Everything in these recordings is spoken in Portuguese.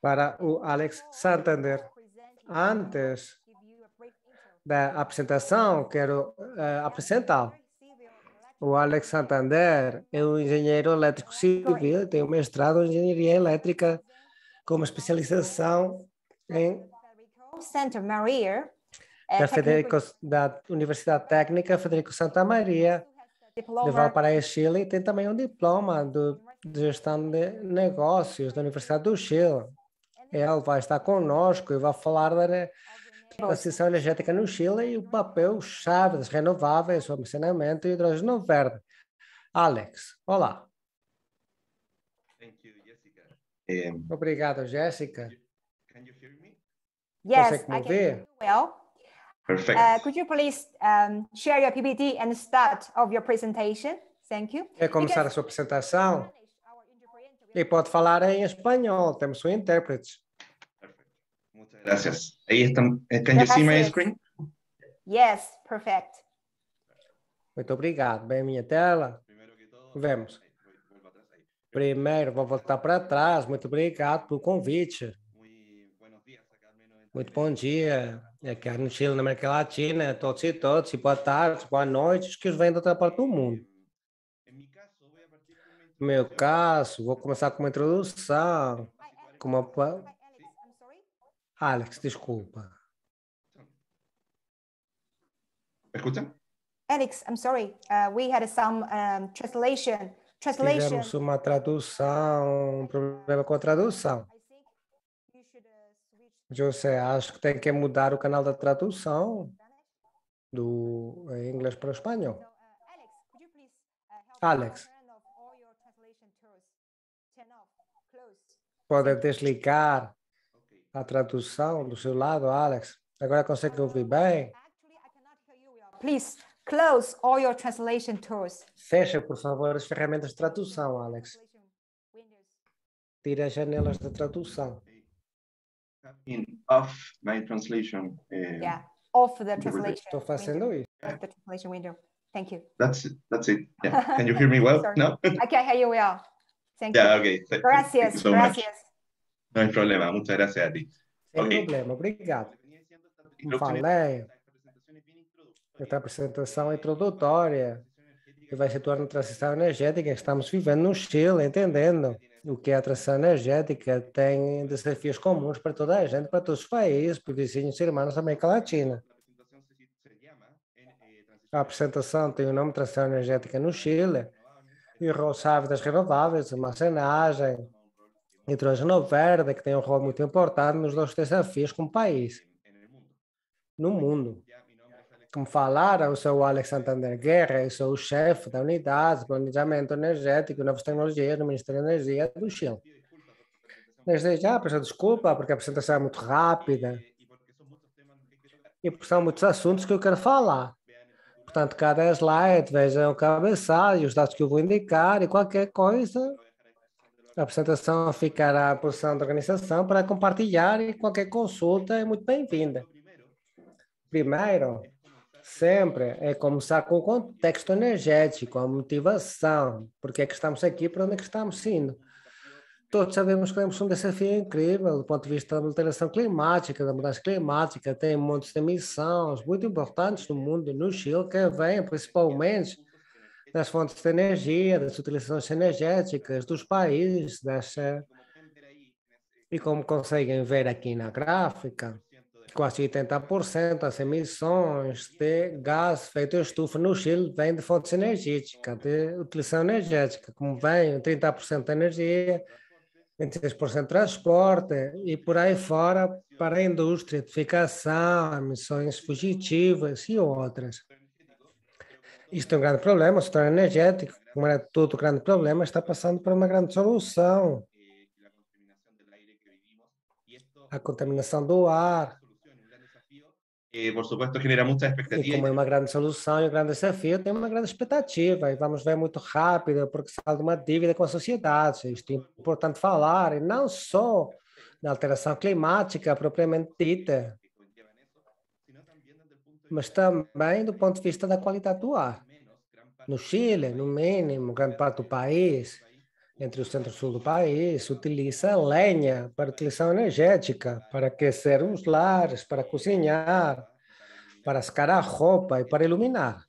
para o Alex Santander. Antes da apresentação, quero uh, apresentar o Alex Santander é um engenheiro elétrico civil, tem um mestrado em engenharia elétrica com uma especialização em eh, da, Federico, da Universidade Técnica Federico Santa Maria de Valparaíso, Chile, e tem também um diploma do, de gestão de negócios da Universidade do Chile. Ele vai estar conosco e vai falar da transição energética no Chile e o papel-chave das renováveis, o armazenamento e hidrogênio verde. Alex, olá. Obrigado, Jessica. Can you hear me? Yes, Consegue me I can hear you well. Perfect. Uh, could you please um, share your PPT and start of your presentation? Thank you. Quer começar Because... a sua apresentação? E pode falar em espanhol, temos um intérprete. Muito Muchas gracias. está. están. Can you see my screen? Yes, perfect. Muito obrigado. Bem, minha tela. Vemos. Primeiro, vou voltar para trás. Muito obrigado pelo convite. Muito bom dia. Aqui é no Chile, na América Latina, todos e todos, e boa tarde, boa noite, os que os vêm da outra parte do mundo meu caso, vou começar com uma introdução, com uma... Alex, desculpa. Escuta? Alex, I'm sorry. Uh, we had some um, translation. translation. Tivemos uma tradução, um problema com a tradução. Uh, José, acho que tem que mudar o canal da tradução do inglês para o espanhol. Uh, Alex, Pode desligar a tradução do seu lado, Alex. Agora consegue ouvir bem? Please close all your translation tools. Fecha, por favor, as ferramentas de tradução, Alex. Tira as janelas de tradução. off my translation. Eh, yeah, off the translation. Estou fazendo isso. the translation window. Thank you. That's it. That's it. Yeah. Can you hear me well? no. I can hear you well. Thank yeah, you. Yeah. Okay. gracias. Thank you so gracias. Much não tem problema, muito gracias okay. problema, obrigado. Como falei, esta apresentação introdutória que vai situar na transição energética que estamos vivendo no Chile, entendendo o que é a transição energética, tem desafios comuns para toda a gente, para todos os países, para os vizinhos e irmãos da América Latina. A apresentação tem o nome Transição Energética no Chile e o das Renováveis, armazenagem, hidrogênio verde, que tem um rol muito importante nos nossos desafios como país, no mundo. Como falaram, eu sou o Alex Santander Guerra, eu sou o chefe da unidade de planejamento energético e novas tecnologias do Ministério da Energia do Chile. Desde já, peço desculpa, porque a apresentação é muito rápida e porque são muitos assuntos que eu quero falar. Portanto, cada slide, vejam o cabeçalho, os dados que eu vou indicar e qualquer coisa a apresentação ficará à posição da organização para compartilhar e qualquer consulta é muito bem-vinda. Primeiro, sempre é começar com o contexto energético, a motivação, porque é que estamos aqui, para onde é que estamos indo. Todos sabemos que temos um desafio incrível do ponto de vista da alteração climática, da mudança climática, tem muitos de emissões muito importantes no mundo, no Chile, que vêm principalmente das fontes de energia, das utilizações energéticas dos países, e como conseguem ver aqui na gráfica, quase 80% das emissões de gás feito estufa no Chile vem de fontes energéticas, de utilização energética, como vem 30% de energia, 26% de transporte e por aí fora para a indústria, edificação, emissões fugitivas e outras. Isto é um grande problema, o setor energético, como era é todo grande problema, está passando por uma grande solução. A contaminação do ar. E, eh, por supuesto, genera muita expectativa. E como é uma grande solução e um grande desafio, tem uma grande expectativa e vamos ver muito rápido, porque se de uma dívida com a sociedade. É isto é importante falar, e não só na alteração climática propriamente dita, mas também do ponto de vista da qualidade do ar. No Chile, no mínimo, grande parte do país, entre o centro e o sul do país, utiliza lenha para utilização energética, para aquecer os lares, para cozinhar, para secar a roupa e para iluminar.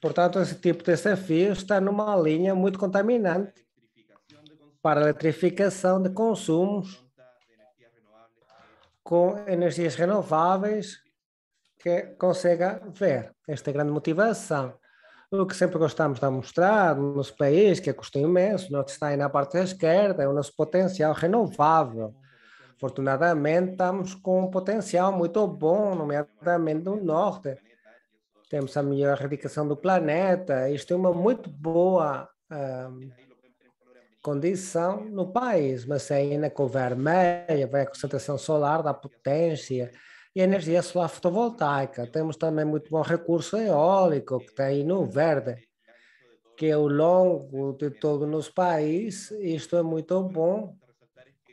Portanto, esse tipo de desafio está numa linha muito contaminante para a eletrificação de consumos com energias renováveis que consiga ver esta grande motivação. O que sempre gostamos de mostrar no nosso país, que custo imenso, não está aí na parte da esquerda, é o nosso potencial renovável. Afortunadamente, estamos com um potencial muito bom, nomeadamente no Norte. Temos a melhor erradicação do planeta. Isto é uma muito boa um, condição no país, mas ainda com o vermelho, a concentração solar da potência e a energia solar fotovoltaica. Temos também muito bom recurso eólico que tem no verde, que é ao longo de todo o nosso país, isto é muito bom.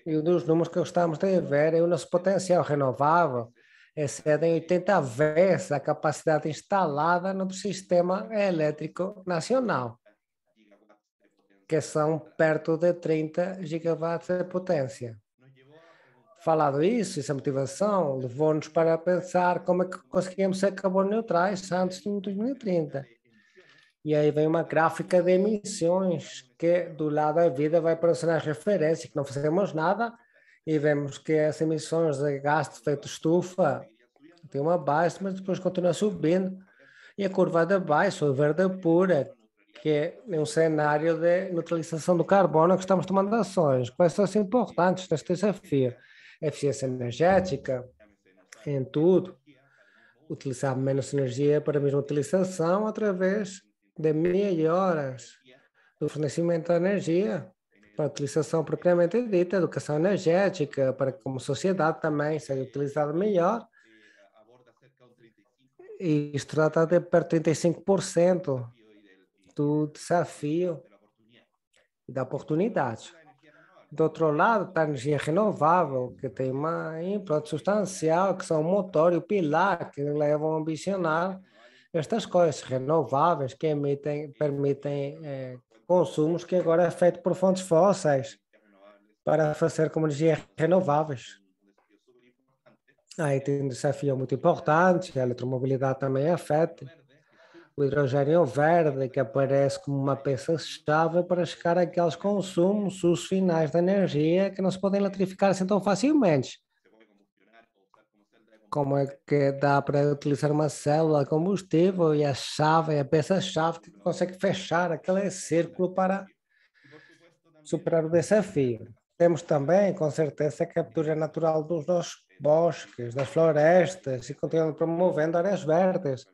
E um dos números que estamos a ver é o nosso potencial renovável excede em 80 vezes a capacidade instalada no sistema elétrico nacional, que são perto de 30 gigawatts de potência falado isso, essa motivação levou-nos para pensar como é que conseguimos ser carbono neutrais antes de 2030. E aí vem uma gráfica de emissões que do lado da vida vai para as referências, que não fazemos nada e vemos que as emissões de gás de efeito estufa tem uma baixa, mas depois continua subindo. E a curva de baixo, a verde pura, que é um cenário de neutralização do carbono que estamos tomando ações. Quais são as assim importantes deste desafio? eficiência energética em tudo, utilizar menos energia para a mesma utilização através de melhoras do fornecimento da energia para a utilização propriamente dita, educação energética, para que como sociedade também seja utilizada melhor. E isto trata de perto de 35% do desafio e da oportunidade. Do outro lado, está a energia renovável, que tem uma importância substancial, que são o motor e o pilar que levam a ambicionar estas coisas renováveis que emitem, permitem é, consumos que agora é feito por fontes fósseis para fazer como energias renováveis. Aí ah, tem um desafio muito importante, a eletromobilidade também afeta o hidrogênio é verde, que aparece como uma peça-chave para chegar àqueles consumos, finais da energia que não se podem eletrificar assim tão facilmente. Como é que dá para utilizar uma célula combustível e a chave, a peça-chave que consegue fechar aquele círculo para superar o desafio. Temos também, com certeza, a captura natural dos nossos bosques, das florestas e continuando promovendo áreas verdes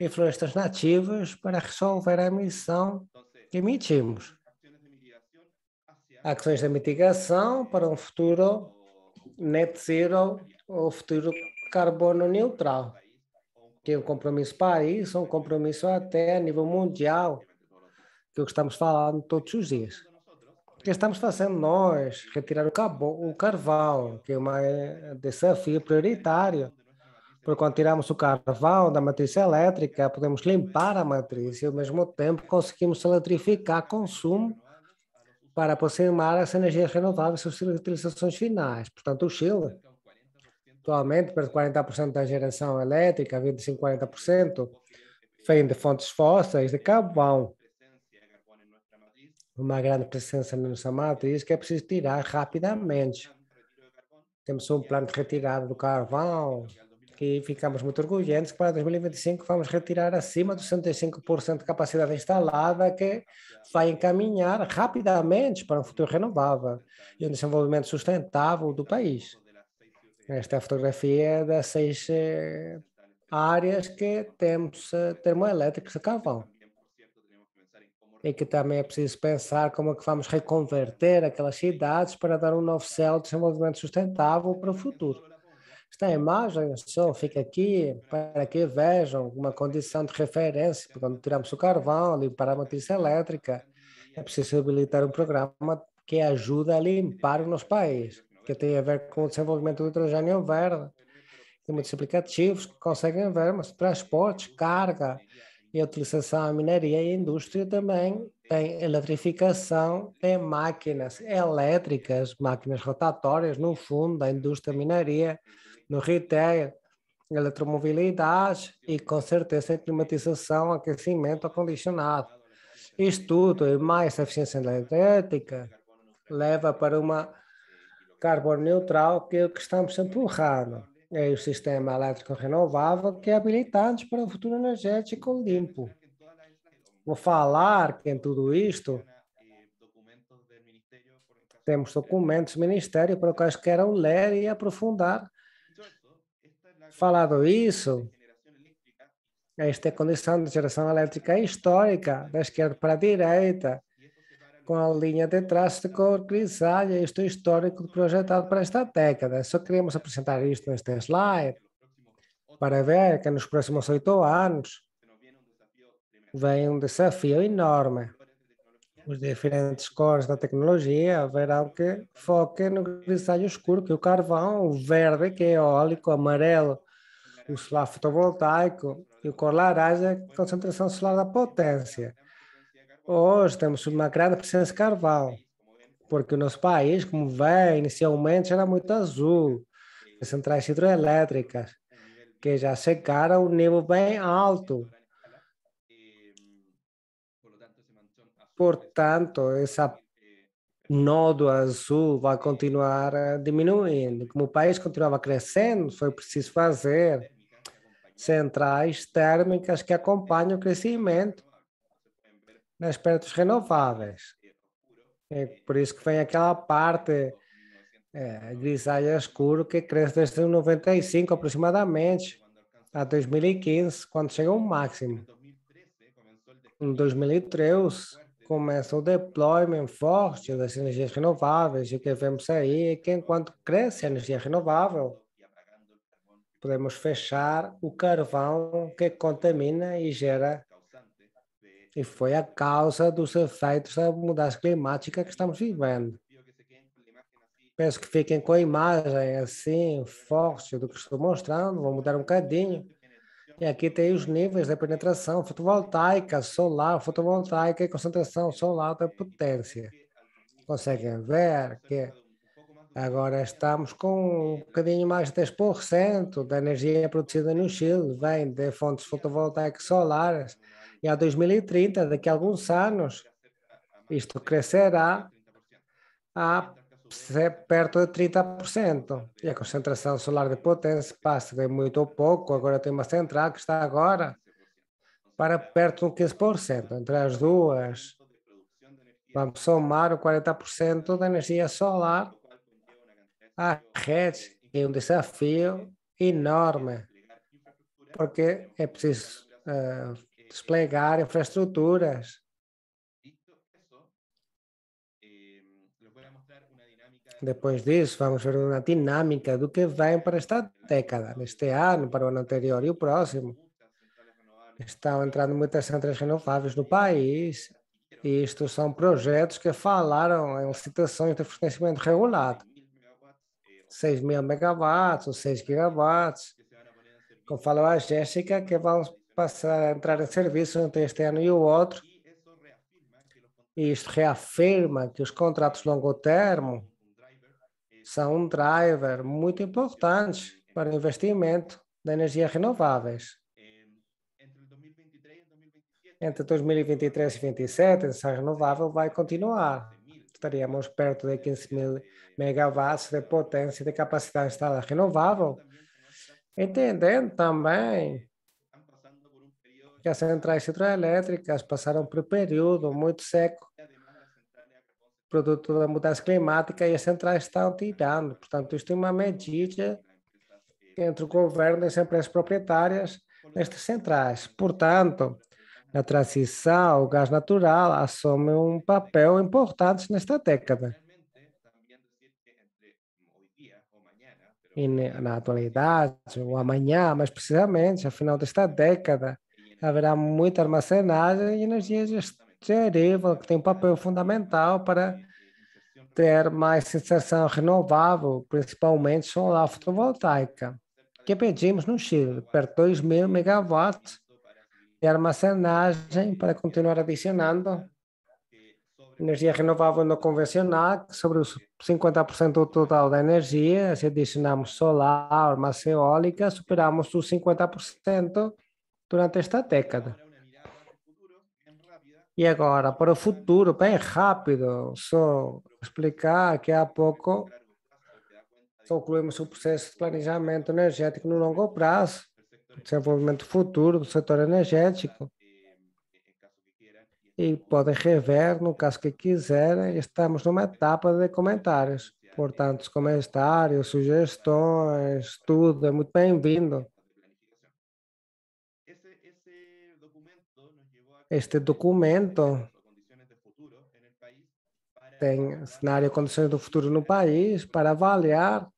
influências florestas nativas para resolver a missão que emitimos. Ações de mitigação para um futuro net zero ou futuro carbono neutral, que é um compromisso isso, um compromisso até a nível mundial, que é o que estamos falando todos os dias. O que estamos fazendo nós? Retirar o, carvão, que é um eh, desafio prioritário porque quando tiramos o carvão da matriz elétrica, podemos limpar a matriz e, ao mesmo tempo, conseguimos eletrificar consumo para aproximar as energias renováveis as utilizações finais. Portanto, o Chile, atualmente, perde 40% da geração elétrica, 25%, 40%, vem de fontes fósseis, de carvão. Uma grande presença na nossa matriz que é preciso tirar rapidamente. Temos um plano de retirada do carvão, que ficamos muito orgulhantes que para 2025 vamos retirar acima dos 65% de capacidade instalada, que vai encaminhar rapidamente para um futuro renovável e um desenvolvimento sustentável do país. Esta é a fotografia das seis eh, áreas que temos eh, termoelétricas de carvão e que também é preciso pensar como é que vamos reconverter aquelas cidades para dar um novo céu de desenvolvimento sustentável para o futuro. Esta imagem só fica aqui para que vejam uma condição de referência, quando tiramos o carvão e para a matriz elétrica, é preciso habilitar um programa que ajuda a limpar o nosso país, que tem a ver com o desenvolvimento do hidrogênio verde. Tem muitos aplicativos que conseguem ver, mas transportes, carga e utilização da mineria e indústria também tem eletrificação, tem máquinas elétricas, máquinas rotatórias, no fundo, da indústria mineria, no Rio eletromobilidade e, com certeza, climatização, aquecimento acondicionado. Isto tudo e mais eficiência energética leva para uma carbono neutral, que é o que estamos empurrando. É o sistema elétrico renovável que é habilitante para o futuro energético limpo. Vou falar que em tudo isto temos documentos do Ministério para quais queiram ler e aprofundar falado isso, esta condição de geração elétrica é histórica, da esquerda para a direita, com a linha de traço de cor grisalha, isto é histórico projetado para esta década. Só queríamos apresentar isto neste slide, para ver que nos próximos oito anos vem um desafio enorme. Os diferentes cores da tecnologia verão que foca no grisalho escuro, que é o carvão, o verde, que é eólico, amarelo, o solar fotovoltaico e o cor-laranja é a concentração solar da potência. Hoje temos uma grande presença de carvão, porque o nosso país, como vê, inicialmente era muito azul, as centrais hidroelétricas, que já secaram um nível bem alto. Portanto, essa nodo azul vai continuar diminuindo. Como o país continuava crescendo, foi preciso fazer centrais térmicas que acompanham o crescimento nas perdas renováveis. É por isso que vem aquela parte é, grisalha escuro que cresce desde 1995 aproximadamente a 2015, quando chega ao máximo. Em 2013, começa o deployment forte das energias renováveis e o que vemos aí é que enquanto cresce a energia renovável, podemos fechar o carvão que contamina e gera. E foi a causa dos efeitos da mudança climática que estamos vivendo. Peço que fiquem com a imagem assim, forte do que estou mostrando. Vou mudar um bocadinho. E aqui tem os níveis da penetração fotovoltaica, solar, fotovoltaica e concentração solar da potência. Conseguem ver que Agora estamos com um bocadinho mais de 10% da energia produzida no Chile, vem de fontes fotovoltaicas solares. E a 2030, daqui a alguns anos, isto crescerá a perto de 30%. E a concentração solar de potência passa de muito pouco, agora tem uma central que está agora para perto de 15%. Entre as duas, vamos somar o 40% da energia solar a rede é um desafio enorme, porque é preciso uh, desplegar infraestruturas. Depois disso, vamos ver uma dinâmica do que vem para esta década, neste ano, para o ano anterior e o próximo. Estão entrando muitas centrais renováveis no país, e isto são projetos que falaram em licitações de fornecimento regulado mil megawatts ou 6 gigawatts. Como falou a Jéssica, que vão passar a entrar em serviço entre este ano e o outro. E isto reafirma que os contratos longo termo são um driver muito importante para o investimento da energia renováveis. Entre 2023 e 2027, essa renovável vai continuar estaríamos perto de 15 mil megawatts de potência de capacidade instalada renovável. Entendendo também que as centrais hidroelétricas passaram por um período muito seco, produto da mudança climática, e as centrais estão tirando. Portanto, isto é uma medida entre o governo e as empresas proprietárias nestas centrais. Portanto, a transição o gás natural assume um papel importante nesta década. E na atualidade, ou amanhã, mas precisamente, ao final desta década, haverá muita armazenagem de energia gerível, que tem um papel fundamental para ter mais inserção renovável, principalmente solar fotovoltaica, que pedimos no Chile, perto de 2 mil megawatts de armazenagem para continuar adicionando energia renovável não convencional, sobre os 50% do total da energia, se adicionamos solar, massa eólica, superamos os 50% durante esta década. E agora, para o futuro, bem rápido, só explicar que há pouco concluímos o processo de planejamento energético no longo prazo, desenvolvimento futuro do setor energético e podem rever no caso que quiserem. Estamos numa etapa de comentários. Portanto, os comentários, sugestões, tudo é muito bem-vindo. Este documento tem cenário e condições do futuro no país para avaliar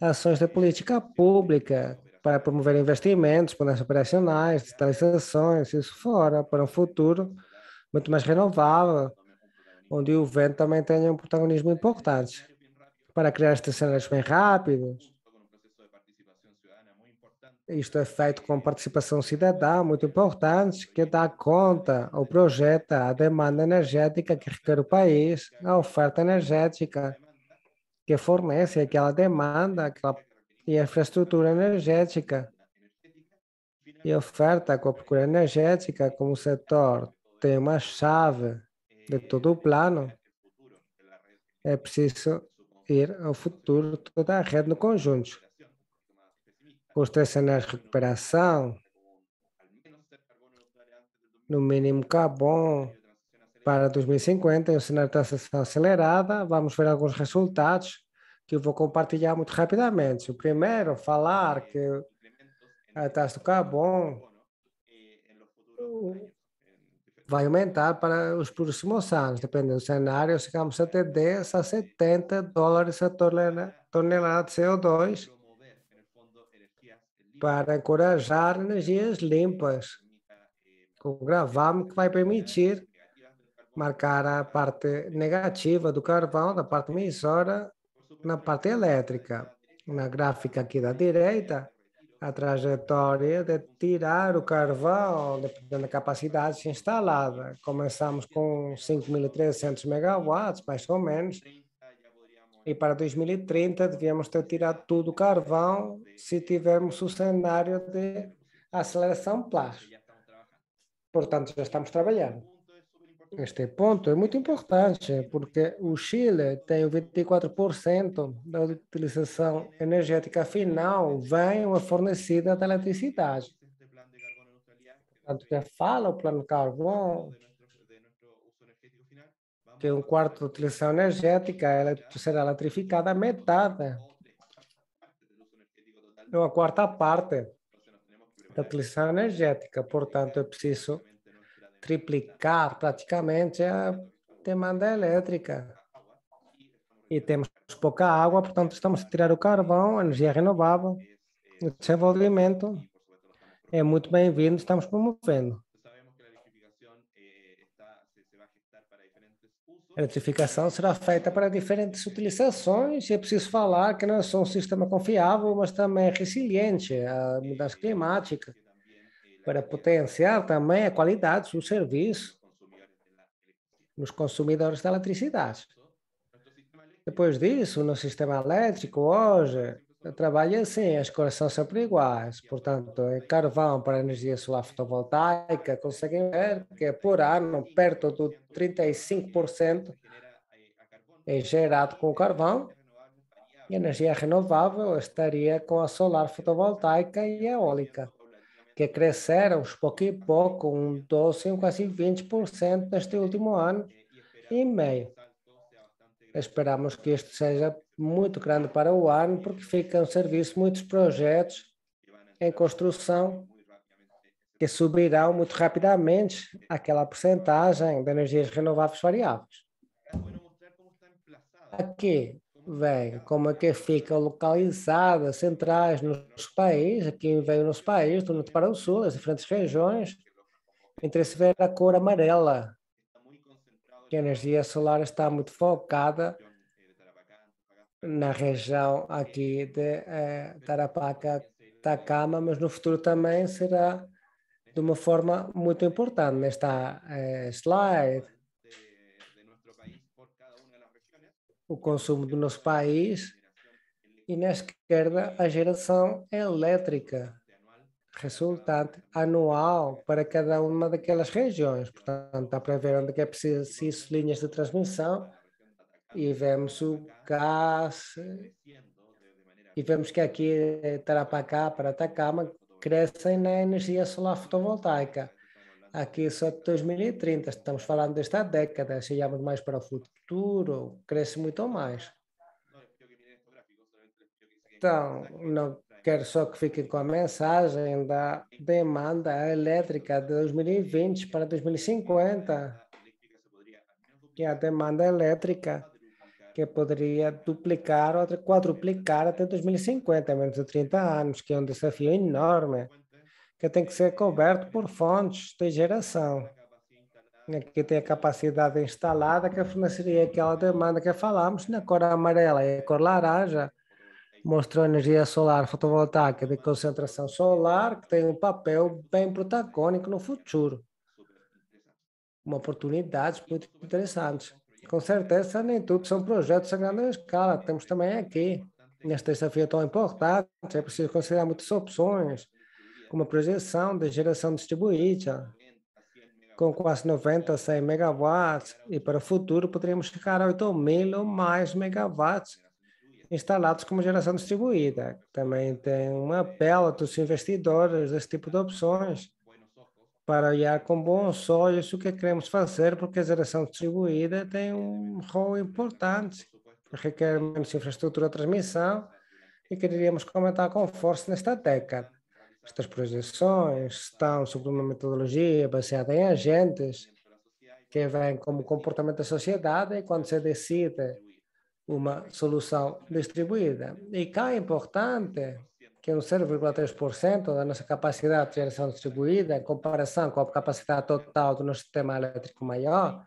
ações de política pública para promover investimentos, planos operacionais, digitalizações, isso fora, para um futuro muito mais renovável, onde o vento também tenha um protagonismo importante, para criar estes cenários bem rápidos. Isto é feito com participação cidadã, muito importante, que dá conta ou projeta a demanda energética que requer o país, a oferta energética que fornece aquela demanda, aquela e a infraestrutura energética e oferta com a procura energética como o setor tem uma chave de todo o plano, é preciso ir ao futuro toda a rede no conjunto. Os três cenários de recuperação, no mínimo carbono para 2050 e o cenário de transição acelerada, vamos ver alguns resultados que eu vou compartilhar muito rapidamente. O primeiro, falar é, que está a tocar bom, né? vai aumentar para os próximos anos, dependendo do cenário, chegamos até 10 a 70 é, é, dólares a tonelada, tonelada de CO2 para encorajar energias limpas. Com o gravame que vai permitir marcar a parte negativa do carvão, da parte emissora, na parte elétrica. Na gráfica aqui da direita, a trajetória de tirar o carvão, dependendo da capacidade instalada. Começamos com 5.300 megawatts, mais ou menos, e para 2030 devíamos ter tirado tudo o carvão se tivermos o cenário de aceleração plástica. Portanto, já estamos trabalhando este ponto é muito importante, porque o Chile tem 24% da utilização energética final vem uma fornecida da eletricidade. Portanto, que fala o plano carbono, que um quarto de utilização energética é ela será eletrificada metade, uma então, quarta parte da utilização energética. Portanto, é preciso triplicar praticamente a demanda elétrica. E temos pouca água, portanto, estamos a tirar o carvão, energia renovável, o desenvolvimento é muito bem-vindo, estamos promovendo. A eletrificação será feita para diferentes utilizações e é preciso falar que não é só um sistema confiável, mas também é resiliente à mudança climática para potenciar também a qualidade do serviço nos consumidores de eletricidade. Depois disso, no sistema elétrico hoje trabalha assim, as cores são sempre iguais. Portanto, é carvão para energia solar fotovoltaica, conseguem ver que é por ano, perto de 35% é gerado com carvão. E energia renovável estaria com a solar fotovoltaica e eólica que cresceram pouco e pouco, um 12, um quase 20% neste último ano e meio. Esperamos que isto seja muito grande para o ano, porque ficam serviço muitos projetos em construção que subirão muito rapidamente aquela porcentagem de energias renováveis variáveis. Aqui Bem, como é que fica localizada, centrais nos países, aqui veio nos países, do norte para o sul, as diferentes regiões, entre se ver a cor amarela, que a energia solar está muito focada na região aqui de eh, Tarapaca, Tacama, mas no futuro também será de uma forma muito importante nesta eh, slide. o consumo do nosso país e na esquerda a geração elétrica resultante anual para cada uma daquelas regiões. Portanto, dá para ver onde é preciso linhas de transmissão e vemos o gás e vemos que aqui eh, Tarapacá, Paratacama crescem na energia solar fotovoltaica. Aqui só de 2030, estamos falando desta década, chegamos mais para o futuro futuro cresce muito mais. É é? Então, é? não quero só que fiquem com a mensagem da demanda elétrica de 2020 para 2050, que é a demanda elétrica que poderia duplicar ou quadruplicar até 2050, menos de 30 anos, que é um desafio enorme, que tem que ser coberto por fontes de geração. Né, que tem a capacidade instalada, que a forneceria aquela demanda que falámos na né, cor amarela e a cor laranja, mostrou energia solar fotovoltaica de concentração solar, que tem um papel bem protagônico no futuro. Uma oportunidade muito interessante. Com certeza, nem tudo são projetos a grande escala. Temos também aqui, neste desafio tão importante, é preciso considerar muitas opções, como a projeção de geração distribuída, com quase 90, 100 megawatts, e para o futuro poderíamos chegar a 8 mil ou mais megawatts instalados como geração distribuída. Também tem um apelo dos investidores desse tipo de opções para olhar com bons olhos o é que queremos fazer, porque a geração distribuída tem um rol importante, requer menos infraestrutura de transmissão, e queríamos comentar com força nesta década estas projeções, estão sobre uma metodologia baseada em agentes que vêm como comportamento da sociedade e quando se decide uma solução distribuída. E cá é importante que um 0,3% da nossa capacidade de geração distribuída, em comparação com a capacidade total do nosso sistema elétrico maior,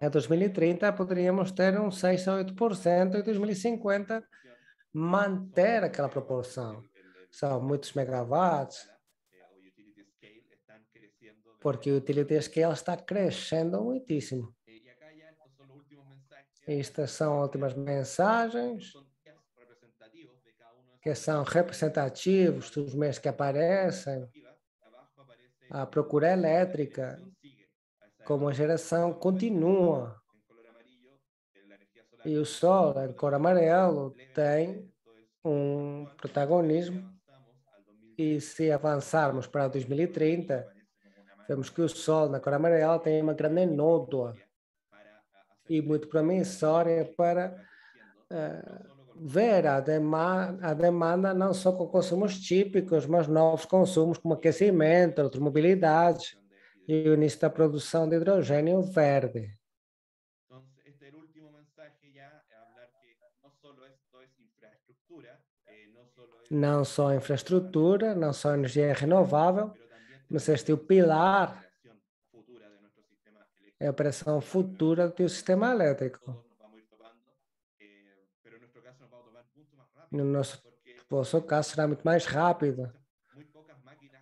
em 2030 poderíamos ter um 6 a 8% e em 2050 manter aquela proporção são muitos megawatts, porque o utility scale está crescendo muitíssimo. Estas são últimas mensagens que são representativos dos meses que aparecem. A procura elétrica como a geração continua. E o sol, em cor amarelo, tem um protagonismo e se avançarmos para 2030, vemos que o Sol na cor amarela tem uma grande nódoa e muito promissória para uh, ver a, dema a demanda não só com consumos típicos, mas novos consumos como aquecimento, outras mobilidades e o início da produção de hidrogênio verde. não só infraestrutura, não só energia renovável, mas este é o pilar, é a operação futura do sistema elétrico. No nosso, nosso caso, será muito mais rápido,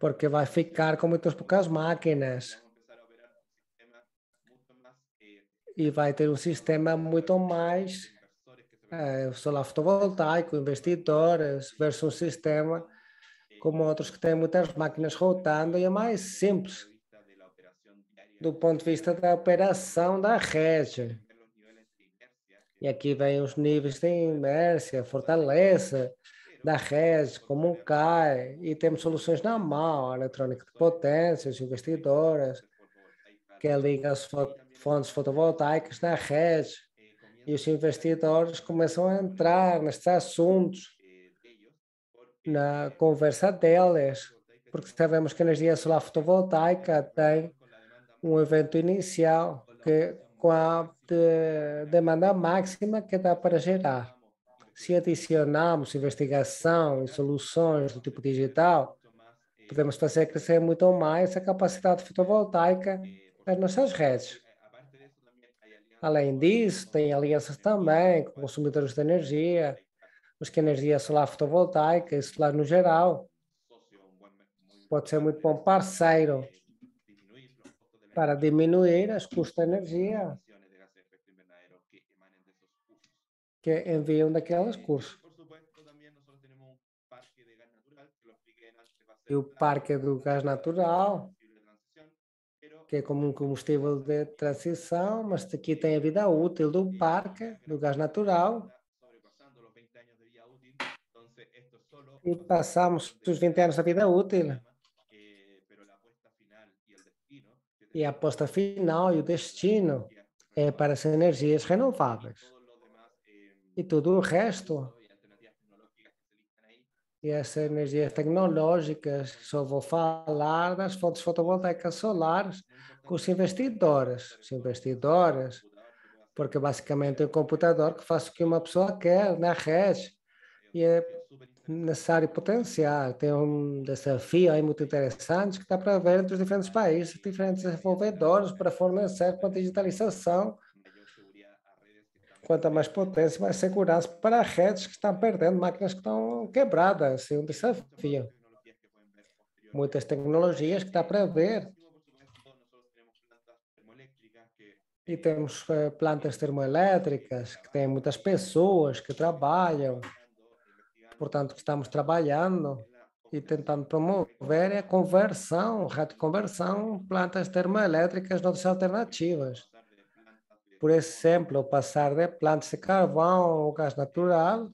porque vai ficar com muitas poucas máquinas e vai ter um sistema muito mais eh, é, solar fotovoltaico, investidores versus um sistema como outros que têm muitas máquinas rotando e é mais simples do ponto de vista da operação da rede. E aqui vem os níveis de inércia, fortaleza da rede, como cai, e temos soluções na mão, eletrônica de potências, investidoras, que liga as fontes fotovoltaicas na rede e os investidores começam a entrar nestes assuntos, na conversa deles, porque sabemos que a energia solar fotovoltaica tem um evento inicial que, com a de, demanda máxima que dá para gerar. Se adicionarmos investigação e soluções do tipo digital, podemos fazer crescer muito mais a capacidade fotovoltaica nas nossas redes. Além disso, tem alianças também com consumidores de energia, mas que a energia solar fotovoltaica e solar no geral pode ser muito bom parceiro para diminuir os custos de energia que enviam daquelas cursos. E o parque do gás natural, que é comum combustível de transição, mas aqui tem a vida útil do parque, do gás natural. E passamos os 20 anos da vida útil. E a aposta final e o destino é para as energias renováveis. E tudo o resto e as energias tecnológicas, só vou falar das fontes fotovoltaicas solares com os investidores. Os investidores, porque basicamente é um computador que faz o que uma pessoa quer na rede e é necessário potenciar. Tem um desafio aí muito interessante que está para ver entre os diferentes países, diferentes desenvolvedores para fornecer com a digitalização quanto mais potência mais segurança para redes que estão perdendo, máquinas que estão quebradas, assim, um desafio. Muitas tecnologias que está para ver. E temos eh, plantas termoelétricas, que tem muitas pessoas que trabalham, portanto, estamos trabalhando e tentando promover a conversão, a conversão, plantas termoelétricas, novas alternativas por exemplo, passar de plantas de carvão ou gás natural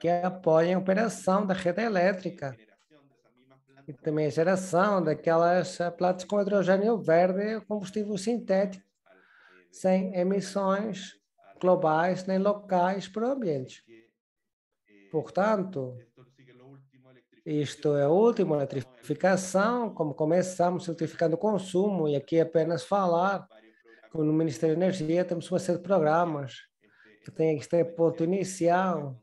que apoiem a operação da rede elétrica e também a geração daquelas eh, plantas com hidrogênio verde combustível sintético, sem emissões globais nem locais para o ambiente. Portanto, isto é a última eletrificação, como começamos eletrificando o consumo, e aqui é apenas falar no Ministério da Energia temos uma série de programas que tem ter ponto inicial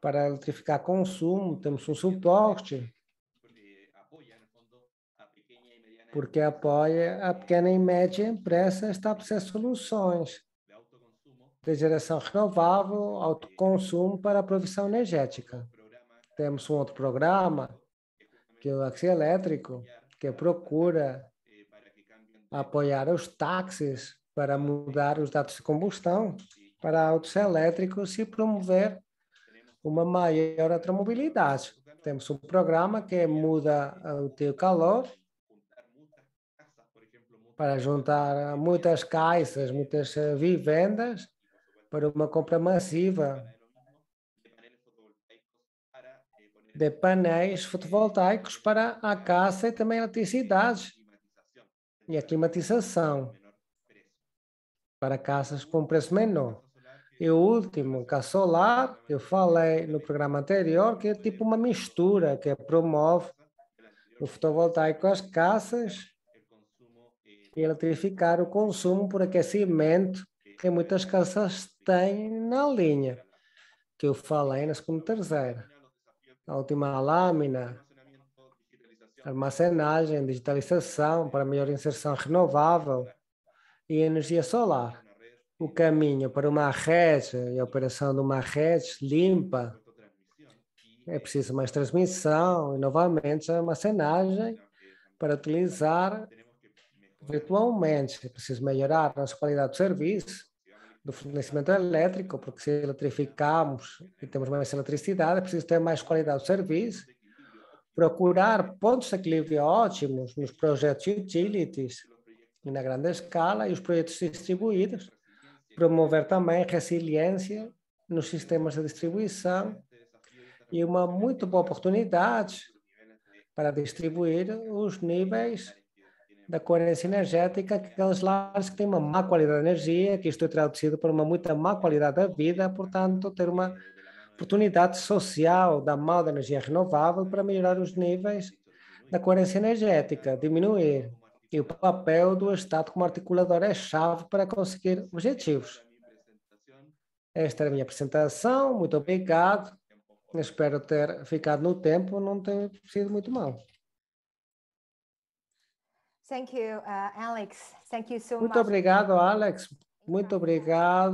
para eletrificar consumo, temos um suporte porque apoia a pequena e média empresa a estabelecer soluções de geração renovável, autoconsumo para a provisão energética. Temos um outro programa, que é o Axi Elétrico, que procura a apoiar os táxis para mudar os dados de combustão para autos elétricos e promover uma maior automobilidade Temos um programa que muda o teu calor para juntar muitas caixas, muitas eh, vivendas para uma compra massiva de painéis fotovoltaicos para a casa e também eletricidade e a climatização para casas com preço menor. E o último, que solar, eu falei no programa anterior que é tipo uma mistura que promove o fotovoltaico às casas e eletrificar o consumo por aquecimento que muitas casas têm na linha, que eu falei na segunda terceira. A última lâmina armazenagem, digitalização para melhor inserção renovável e energia solar. O caminho para uma rede e a operação de uma rede limpa é preciso mais transmissão e, novamente, armazenagem para utilizar virtualmente. É preciso melhorar a nossa qualidade de serviço, do fornecimento elétrico, porque se eletrificarmos e temos mais eletricidade, é preciso ter mais qualidade de serviço procurar pontos de equilíbrio ótimos nos projetos utilities na grande escala e os projetos distribuídos, promover também resiliência nos sistemas de distribuição e uma muito boa oportunidade para distribuir os níveis da coerência energética que aqueles lares que têm uma má qualidade de energia, que isto é traduzido por uma muita má qualidade da vida, portanto, ter uma oportunidade social da mal da energia renovável para melhorar os níveis da coerência energética, diminuir. E o papel do Estado como articulador é chave para conseguir objetivos. Esta era a minha apresentação. Muito obrigado. Espero ter ficado no tempo, não ter sido muito mal. Thank you, uh, Alex. Thank you so muito much. obrigado, Alex. Muito obrigado.